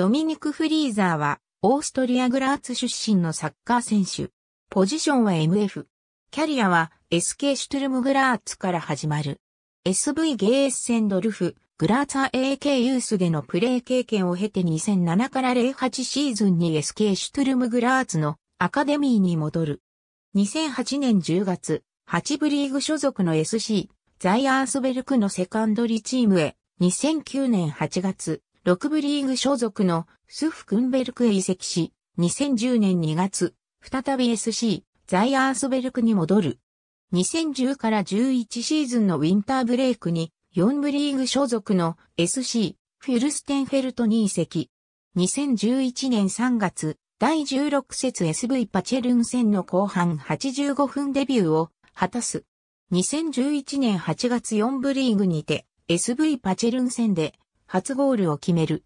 ドミニク・フリーザーは、オーストリア・グラーツ出身のサッカー選手。ポジションは MF。キャリアは SK シュトゥルム・グラーツから始まる。SV ゲースセンドルフ、グラーツ AK ユースでのプレー経験を経て2007から08シーズンに SK シュトゥルム・グラーツのアカデミーに戻る。2008年10月、8部リーグ所属の SC、ザイアースベルクのセカンドリチームへ、2009年8月、6部リーグ所属のスフ・クンベルクへ移籍し、2010年2月、再び SC、ザイアースベルクに戻る。2010から11シーズンのウィンターブレイクに、4部リーグ所属の SC、フュルステンフェルトに移籍。2011年3月、第16節 SV パチェルン戦の後半85分デビューを果たす。2011年8月4部リーグにて SV パチェルン戦で初ゴールを決める。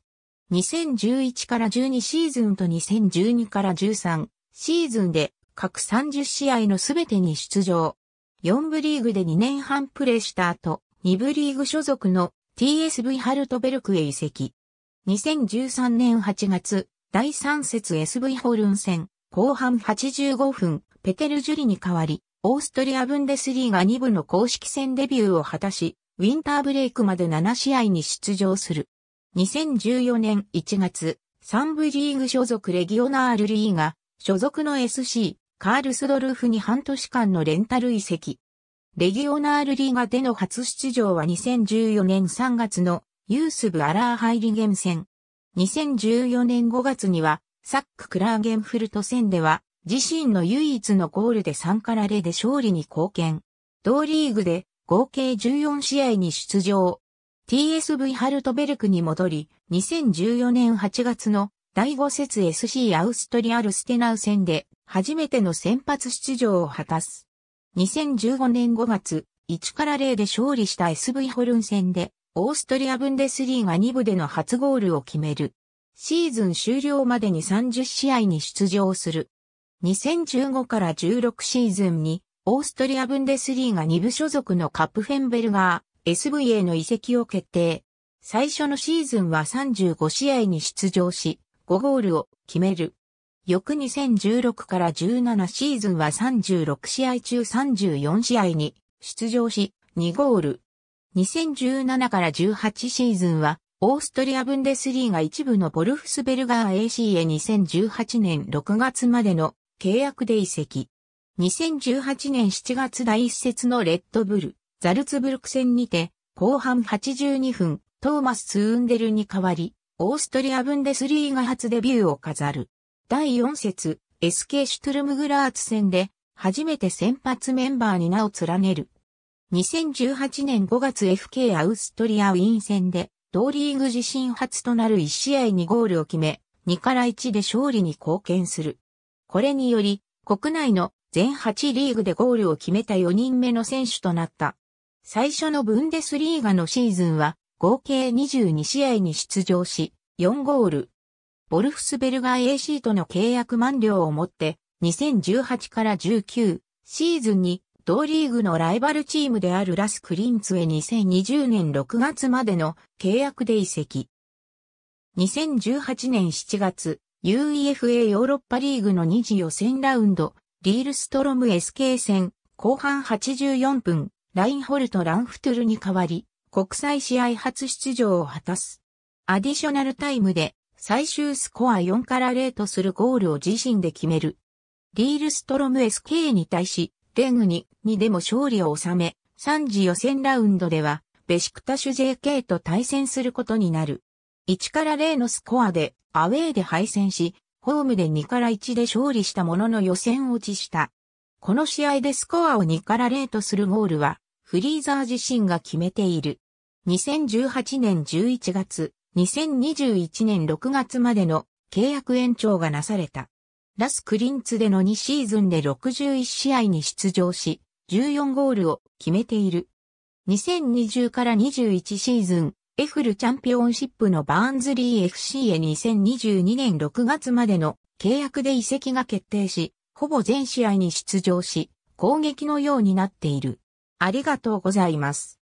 2011から12シーズンと2012から13シーズンで各30試合のすべてに出場。4部リーグで2年半プレーした後、2部リーグ所属の TSV ハルトベルクへ移籍。2013年8月、第3節 SV ホルン戦、後半85分、ペテル・ジュリに代わり、オーストリア・ブンデスリーが2部の公式戦デビューを果たし、ウィンターブレイクまで7試合に出場する。2014年1月、3部リーグ所属レギオナールリーガ、所属の SC、カールスドルフに半年間のレンタル移籍。レギオナールリーガでの初出場は2014年3月のユースブ・アラーハイリゲム戦。2014年5月にはサック・クラーゲンフルト戦では自身の唯一のゴールで3から0で勝利に貢献。同リーグで合計14試合に出場。TSV ハルトベルクに戻り、2014年8月の第5節 SC アウストリアルステナウ戦で初めての先発出場を果たす。2015年5月、1から0で勝利した SV ホルン戦で、オーストリアブンデスリーが2部での初ゴールを決める。シーズン終了までに30試合に出場する。2015から16シーズンにオーストリア・ブンデスリーが2部所属のカップフェンベルガー SV a の移籍を決定。最初のシーズンは35試合に出場し、5ゴールを決める。翌2016から17シーズンは36試合中34試合に出場し、2ゴール。2017から18シーズンは、オーストリア・ブンデスリーが一部のボルフスベルガー AC へ2018年6月までの契約で移籍。2018年7月第一節のレッドブル、ザルツブルク戦にて、後半82分、トーマス・ツーンデルに代わり、オーストリアブンデスリーが初デビューを飾る。第4節、SK シュトゥルムグラーツ戦で、初めて先発メンバーに名を連ねる。2018年5月 FK アウストリアウィーン戦で、同リーグ自身初となる1試合にゴールを決め、2から1で勝利に貢献する。これにより、国内の全8リーグでゴールを決めた4人目の選手となった。最初のブンデスリーガのシーズンは、合計22試合に出場し、4ゴール。ボルフスベルガー AC との契約満了をもって、2018から19シーズンに同リーグのライバルチームであるラス・クリンツへ2020年6月までの契約で移籍。2018年7月、UEFA ヨーロッパリーグの2次予選ラウンドリールストロム SK 戦、後半84分、ラインホルト・ランフトゥルに代わり、国際試合初出場を果たす。アディショナルタイムで、最終スコア4から0とするゴールを自身で決める。リールストロム SK に対し、レグに、にでも勝利を収め、3次予選ラウンドでは、ベシクタシュ JK と対戦することになる。1から0のスコアで、アウェーで敗戦し、ホームで2から1で勝利したものの予選落ちした。この試合でスコアを2から0とするゴールは、フリーザー自身が決めている。2018年11月、2021年6月までの契約延長がなされた。ラス・クリンツでの2シーズンで61試合に出場し、14ゴールを決めている。2020から21シーズン、エフルチャンピオンシップのバーンズリー FC へ2022年6月までの契約で移籍が決定し、ほぼ全試合に出場し、攻撃のようになっている。ありがとうございます。